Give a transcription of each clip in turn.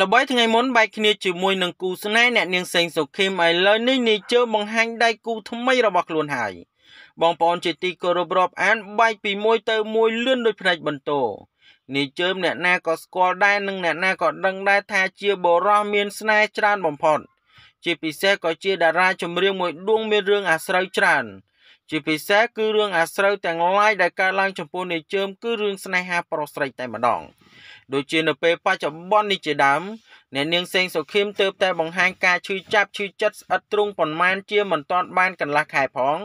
ល្បីថ្ងៃមុនបែកគ្នាជាមួយនឹងគូស្នេហ៍អ្នកនាងសេងសុខេមឥឡូវនេះនីជើបង្ហាញដៃគូថ្មីរបស់ខ្លួនហើយបងប្អូនជាទីគោរពរាប់អានបែកពី1ទៅ1លឿនដោយភ្នែកបន្ទោនីជើមអ្នកណាក៏ស្គាល់ដែរនិងអ្នកណាក៏ដឹងដែរថាជាបរោះមានស្នេហ៍ច្រើន បំផុត ជាពិសេសក៏ជាតារា ចម្រៀងមួយដួងមានរឿងអាស្រូវច្រើនជាពិសេសគឺរឿងអាស្រូវទាំងឡាយដែលកើតឡើងចំពោះនាយជើមគឺរឿងស្នេហា ប្រុសស្រីតែម្ដង ដូចជានៅពេលបច្ចុប្បន្ននេះជាដើមអ្នកនាងសេងសុខៀមទើបតែបង្ហាញការឈឺចាប់ឈឺចិត្តស្អិតទ្រូងប៉ុន្មានជាមិនតាន់បានកន្លះខែផង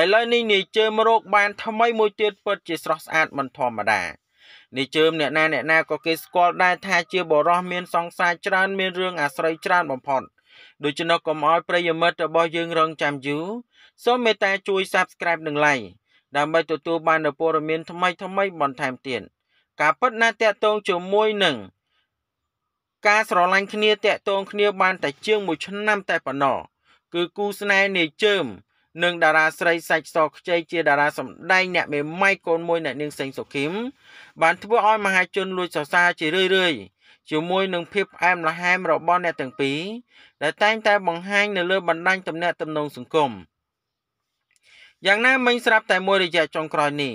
ឥឡូវនេះនាយជើមរោគបានថ្មីមួយទៀតពិតជាស្រស់ស្អាតមិនធម្មតានាយជើមអ្នកណាអ្នកណាក៏គេស្គាល់ដែរថាជាបរោះមានសង្សារច្រើន មានរឿងអាស្រូវច្រើនបំផុតដូច្នោះកុំឲ្យប្រិយមិត្តរបស់យើងរងចាំយូរសូមមេត្តាជួយ Subscribe និង Like ដើម្បីទទួលបាននូវព័ត៌មានថ្មីថ្មីបន្ថែមទៀតការពិតណាស់តាក់ទងជាមួយនឹងការស្រឡាញ់គ្នាតាក់ទងគ្នា បាន តែជាង1ឆ្នាំ តែប៉ុណ្ណោះគឺគូស្នេហ៍នាយជើម និង តារាស្រីសាច់សខ្ចីជាតារាសម្ដែងអ្នកមេម៉ាយកូនមួយអ្នកនាងសេងសុខីមបានធ្វើឲ្យមហាជនលួចសរសើរជារឿយរឿយជាមួយនឹងភាពផ្អែមល្ហែមរបស់អ្នកទាំងពីរដែលតែងតែបង្ហាញ នៅលើបណ្ដាញទំនាក់ទំនងសង្គម។យ៉ាងណាមិញស្រាប់តែមួយរយៈចុងក្រោយនេះ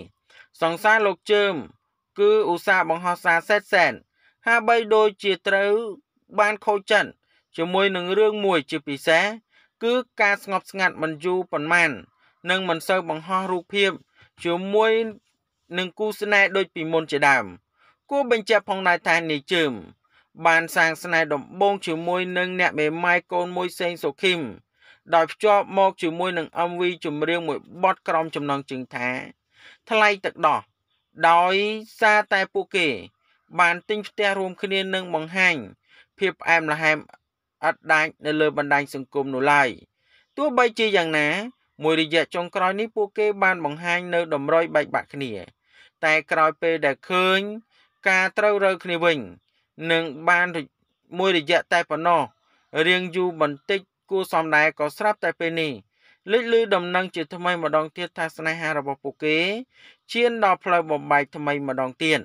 សង្សារលោកជើមគឺឧស្សាហ៍បង្ហោះសារសែនសែនហាបីដូចជាត្រូវបានខូចចិនជាមួយនឹងរឿងមួយជាពិសេសគឺការស្ងប់ស្ងាត់មិនយូរប៉ុន្មាននិងមិនសូវបង្ហោះរូបភាពជាមួយនឹងគូស្នេហ៍ដូចពីមុនជាដើមគួរបញ្ជាក់ផងដែរថានាយជើមបានសាងស្នេហ៍ដំបូងជាមួយនឹងអ្នកមេម៉ាយកូនមួយសេងសុខីមដោយភ្ជាប់មកជាមួយនឹង MV ចម្រៀង មួយបទក្រំចំណងជើងថា ថ្លៃទឹកដោះដោយសារតែពួកគេបានទិញផ្ទះរួមគ្នានឹងបង្ហាញ ភាពផ្អែមល្ហែមអត់ដាច់នៅលើបណ្ដាញសង្គមនោះឡើយទោះបីជាយ៉ាងណា មួយរយៈចុងក្រោយនេះពួកគេ បានបង្ហាញនៅ តម្រុយបែកបាក់គ្នា តែក្រោយពេលដែលឃើញ ការត្រូវរើគ្នាវិញនឹងបានមួយរយៈតែប៉ុណ្ណោះរៀងយូរបន្តិចគួរសមដែរក៏ស្រាប់តែពេលនេះលេចលឺដំណឹងជាថ្មីម្ដងទៀតថាស្នេហារបស់ពួកគេឈានដល់ផ្លូវបំបែកថ្មីម្ដងទៀត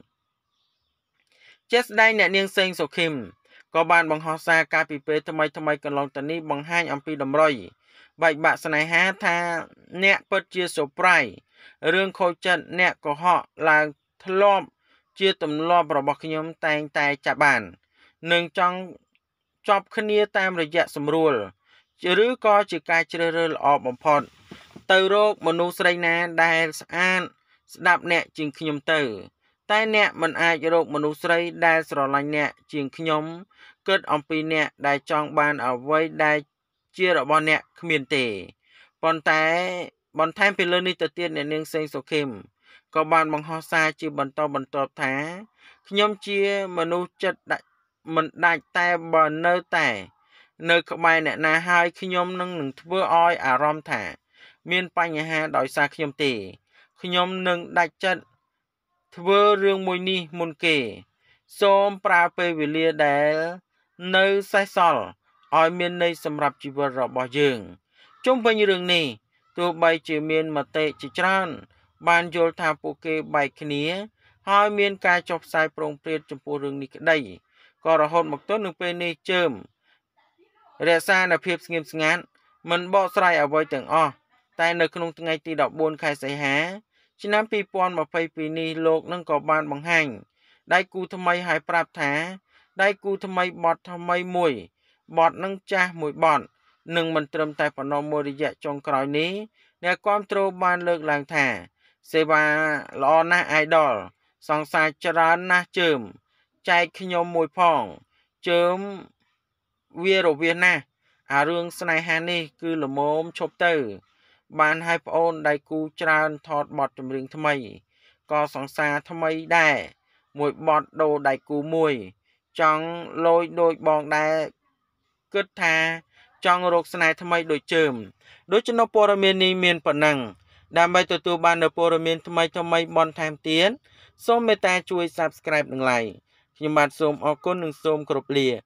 ជាស្ដែងអ្នកនាង សេងសុខឹមក៏បានបង្ហោះសារការពីពេលថ្មីថ្មីកន្លងទៅនេះបង្ហាញអំពីតម្រុយបែកបាក់ស្នេហាថាអ្នកពិតជាសូប្រៃរឿងខូចចិត្តអ្នកកុហកឡើងធ្លាប់ជាទម្លាប់របស់ខ្ញុំតែងតែចាប់បាននឹងចង់ចប់គ្នាតាមរយៈស្រួលឬក៏ជាការជ្រើសរើសល្អបំផុត ទៅរកមនុស្សស្រីណាដែលស្អាតស្ដាប់អ្នកជាងខ្ញុំទៅ តែ អ្នកមិនអាចរកមនុស្សស្រីដែលស្រឡាញ់អ្នកជាងខ្ញុំគិតអំពីអ្នកដែលចង់បានអ្វីដែលជារបស់អ្នកគ្មានទេប៉ុន្តែ បន្ថែមពីលើនេះទៅទៀតអ្នកនាងសេងសុខេមក៏បានបង្ហោះសារជាបន្តបន្ទាប់ថាខ្ញុំជាមនុស្សចិត្តមិនដាច់តែបើនៅតែនៅក្បែរអ្នកណាហើយខ្ញុំនឹងនឹងធ្វើឲ្យអារម្មណ៍ថាមានបញ្ហាដោយសារខ្ញុំទេខ្ញុំនឹងដាច់ចិត្តធ្វើរឿងមួយនេះមុនគេ សូមប្រើពេលវេលាដែលនៅសេសសល់ឲ្យមានន័យសម្រាប់ជីវិតរបស់យើងជុំវិញរឿងនេះទោះបីជាមានមតិជាច្រើន បានយល់ថាពួកគេបែកគ្នា ហើយមានការចុះផ្សាយប្រងព្រាតចំពោះរឿងនេះក្តីក៏រហូតមកទល់នឹងពេលនេះជើមរក្សានូវភាពស្ងៀមស្ងាត់មិនបកស្រាយអ្វីទាំងអស់តែនៅក្នុងថ្ងៃទី14ខែសីហា ឆ្នាំ2022នេះលោកនឹងក៏បានបង្ហាញដៃគូថ្មីឲ្យប្រាប់ថាដៃគូថ្មីបត់ថ្មីមួយបត់នឹងចាស់មួយបត់នឹងមិនត្រឹមតែប៉ុណ្ណោះមួយរយៈចុងក្រោយនេះអ្នកគ្រប់គ្រងបានលើកឡើងថាសេវាល្អណាស់ Idol សង្សារច្រើនណាស់ជើមចែកខ្ញុំមួយផងជើមវារវាសណាស់អារឿងស្នេហានេះគឺល្មមឈប់ទៅ បានឲ្យប្អូនដៃគូច្រើនថតបទចម្រៀងថ្មីក៏សង្សារថ្មីដែរមួយបត់ដូរដៃគូមួយ ចង់លយដូចបងដែរគិតថាចង់រកស្នេហ៍ថ្មីដូចជើមដូច្នោះព័ត៌មាននេះមានប៉ុណ្ណឹង ដើម្បីទទួលបាននូវព័ត៌មានថ្មីថ្មីបន្ថែមទៀតសូមមេត្តាជួយ Subscribe និង Like ខ្ញុំបាទសូមអរគុណនិងសូមគោរពលា